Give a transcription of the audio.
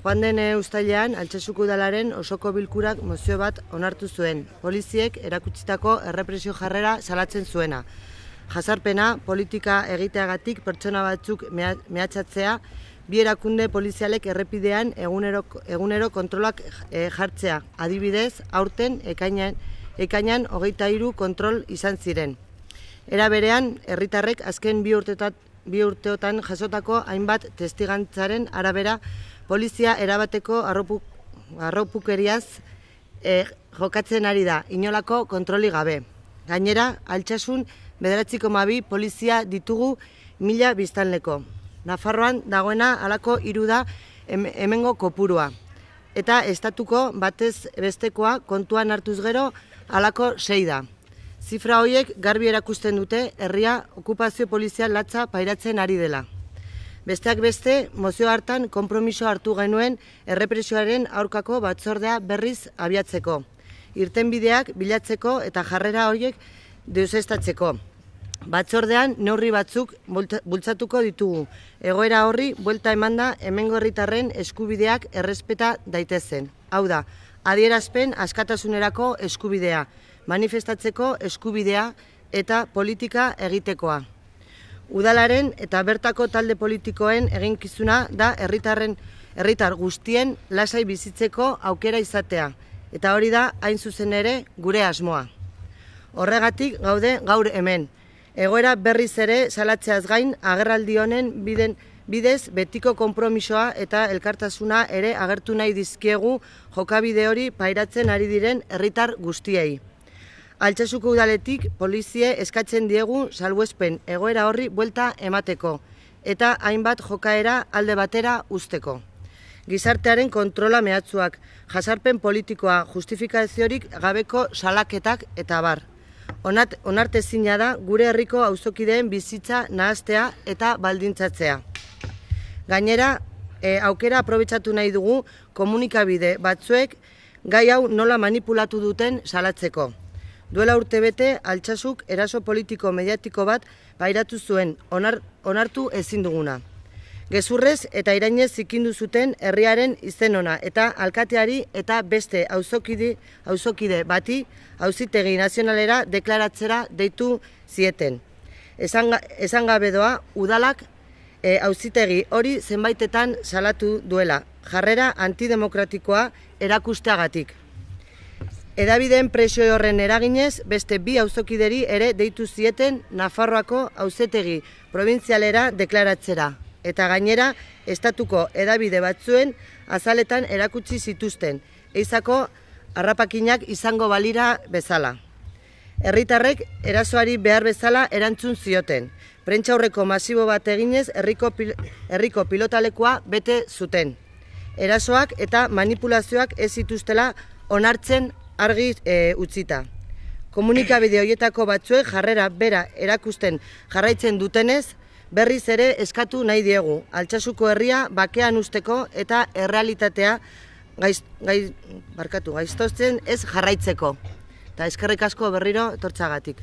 Juan dene ustailean, altxasuko dalaren osoko bilkurak mozio bat onartu zuen. Poliziek erakutsitako errepresio jarrera salatzen zuena. Jazarpena, politika egiteagatik pertsona batzuk mehatxatzea, bi erakunde polizialek errepidean egunero, egunero kontrolak eh, jartzea. Adibidez, aurten ekainan, ekainan hogeita iru kontrol izan ziren. Era berean, herritarrek azken bi urtetat, bi urteotan jasotako hainbat testigantzaren arabera polizia erabateko arropuk, arropukeriaz eh, jokatzen ari da, inolako kontroli gabe. Gainera, altxasun bederatziko mabi polizia ditugu mila biztanleko. Nafarroan dagoena alako hiru da hemengo kopurua. Eta estatuko batez bestekoa kontuan hartuz gero alako sei da. Zifra horiek garbi erakusten dute herria okupazio polizia latza pairatzen ari dela. Besteak beste, mozio hartan konpromiso hartu genuen errepresioaren aurkako batzordea berriz abiatzeko. Irtenbideak bilatzeko eta jarrera horiek deusestatzeko. Batzordean neurri batzuk bultzatuko ditugu. Egoera horri, buelta emanda, hemen gorritarren eskubideak errespeta daitezen. Hau da, adierazpen askatasunerako eskubidea. Manifestatzeko eskubidea eta politika egitekoa. Udalaren eta bertako talde politikoen eginkizuna da herritarren, herritar guztien lasai bizitzeko aukera izatea eta hori da hain zuzen ere gure asmoa. Horregatik gaude gaur hemen. Egoera berriz ere salatzeaz gain agerraldi honen biden bidez betiko konpromisoa eta elkartasuna ere agertu nahi dizkiegu jokabide hori pairatzen ari diren herritar guztiei. Altsasuko udaletik polizie eskatzen diegun salbuespen egoera horri buelta emateko eta hainbat jokaera alde batera usteko. Gizartearen kontrola mehatzuak, jasarpen politikoa justifikaziorik gabeko salaketak eta bar. Onat, onarte da gure herriko auzokideen bizitza nahaztea eta baldintzatzea. Gainera, eh, aukera aprobetsatu nahi dugu komunikabide batzuek gai hau nola manipulatu duten salatzeko duela urte bete altxasuk eraso politiko mediatiko bat bairatu zuen onartu ezin duguna. Gezurrez eta irainez zikindu zuten herriaren izen ona eta alkateari eta beste auzokide auzokide bati auzitegi nazionalera deklaratzera deitu zieten. Esan, gabe doa, udalak e, auzitegi hori zenbaitetan salatu duela, jarrera antidemokratikoa erakusteagatik edabideen presio horren eraginez beste bi auzokideri ere deitu zieten Nafarroako auzetegi provintzialera deklaratzera eta gainera estatuko edabide batzuen azaletan erakutsi zituzten eizako harrapakinak izango balira bezala. Herritarrek erasoari behar bezala erantzun zioten. Prentza masibo bat eginez herriko herriko pilotalekoa bete zuten. Erasoak eta manipulazioak ez zituztela onartzen argi e, utzita. Komunikabide horietako batzuek jarrera bera erakusten jarraitzen dutenez, berriz ere eskatu nahi diegu. Altsasuko herria bakean usteko eta errealitatea gaiz, gaiz, barkatu, gaiztotzen ez jarraitzeko. Ta eskerrik asko berriro etortzagatik.